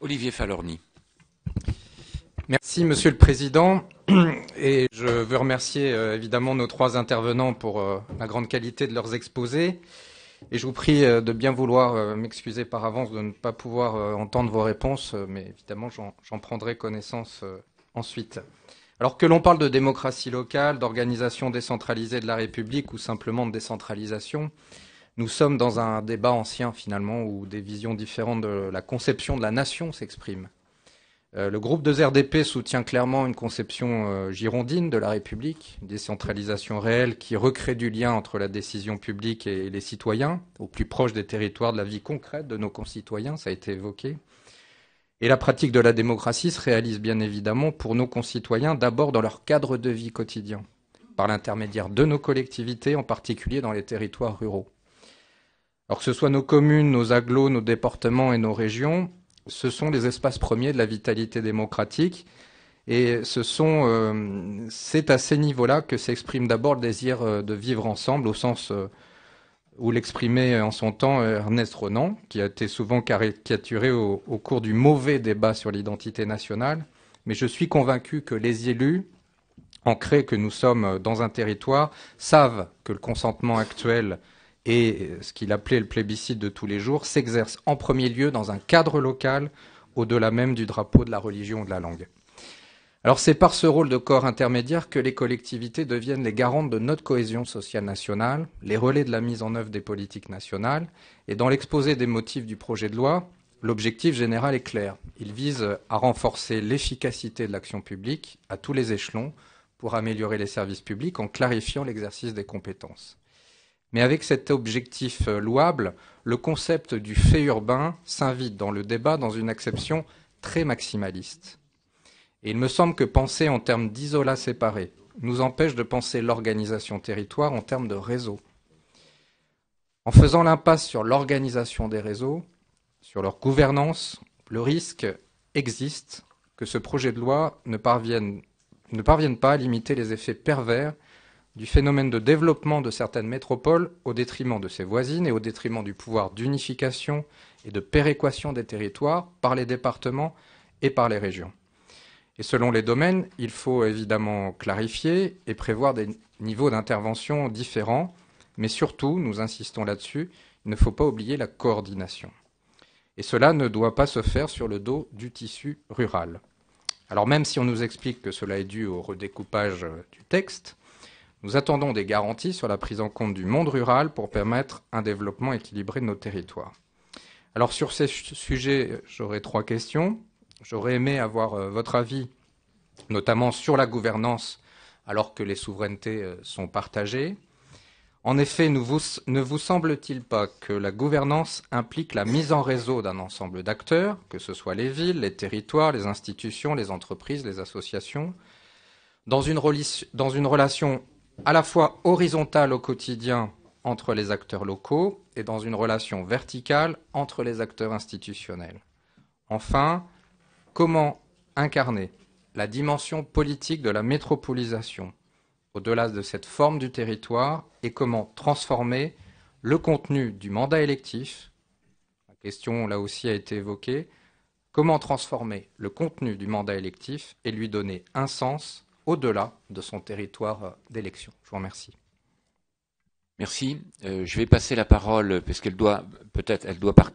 Olivier Falorni. Merci, Monsieur le Président. Et je veux remercier euh, évidemment nos trois intervenants pour euh, la grande qualité de leurs exposés. Et je vous prie euh, de bien vouloir m'excuser par avance de ne pas pouvoir entendre vos réponses, mais évidemment j'en prendrai connaissance ensuite. Alors que l'on parle de démocratie locale, d'organisation décentralisée de la République ou simplement de décentralisation, nous sommes dans un débat ancien finalement où des visions différentes de la conception de la nation s'expriment. Euh, le groupe 2RDP soutient clairement une conception euh, girondine de la République, une décentralisation réelle qui recrée du lien entre la décision publique et les citoyens, au plus proche des territoires de la vie concrète de nos concitoyens, ça a été évoqué. Et la pratique de la démocratie se réalise bien évidemment pour nos concitoyens d'abord dans leur cadre de vie quotidien, par l'intermédiaire de nos collectivités, en particulier dans les territoires ruraux. Alors que ce soit nos communes, nos agglos, nos départements et nos régions, ce sont les espaces premiers de la vitalité démocratique. Et euh, c'est à ces niveaux-là que s'exprime d'abord le désir euh, de vivre ensemble, au sens euh, où l'exprimait en son temps Ernest Renan, qui a été souvent caricaturé au, au cours du mauvais débat sur l'identité nationale. Mais je suis convaincu que les élus, ancrés que nous sommes dans un territoire, savent que le consentement actuel et ce qu'il appelait le plébiscite de tous les jours s'exerce en premier lieu dans un cadre local, au-delà même du drapeau de la religion ou de la langue. Alors c'est par ce rôle de corps intermédiaire que les collectivités deviennent les garantes de notre cohésion sociale nationale, les relais de la mise en œuvre des politiques nationales, et dans l'exposé des motifs du projet de loi, l'objectif général est clair. Il vise à renforcer l'efficacité de l'action publique à tous les échelons pour améliorer les services publics en clarifiant l'exercice des compétences. Mais avec cet objectif euh, louable, le concept du fait urbain s'invite dans le débat dans une acception très maximaliste. Et il me semble que penser en termes d'isola séparés nous empêche de penser l'organisation territoire en termes de réseau. En faisant l'impasse sur l'organisation des réseaux, sur leur gouvernance, le risque existe que ce projet de loi ne parvienne pas à limiter les effets pervers du phénomène de développement de certaines métropoles au détriment de ses voisines et au détriment du pouvoir d'unification et de péréquation des territoires par les départements et par les régions. Et selon les domaines, il faut évidemment clarifier et prévoir des niveaux d'intervention différents, mais surtout, nous insistons là-dessus, il ne faut pas oublier la coordination. Et cela ne doit pas se faire sur le dos du tissu rural. Alors même si on nous explique que cela est dû au redécoupage euh, du texte, nous attendons des garanties sur la prise en compte du monde rural pour permettre un développement équilibré de nos territoires. Alors sur ces sujets, j'aurais trois questions. J'aurais aimé avoir euh, votre avis, notamment sur la gouvernance, alors que les souverainetés euh, sont partagées. En effet, ne vous semble-t-il pas que la gouvernance implique la mise en réseau d'un ensemble d'acteurs, que ce soit les villes, les territoires, les institutions, les entreprises, les associations, dans une, dans une relation à la fois horizontale au quotidien entre les acteurs locaux et dans une relation verticale entre les acteurs institutionnels. Enfin, comment incarner la dimension politique de la métropolisation au-delà de cette forme du territoire et comment transformer le contenu du mandat électif, la question là aussi a été évoquée, comment transformer le contenu du mandat électif et lui donner un sens au-delà de son territoire d'élection. Je vous remercie. Merci. Euh, je vais passer la parole parce qu'elle doit peut-être elle doit partir.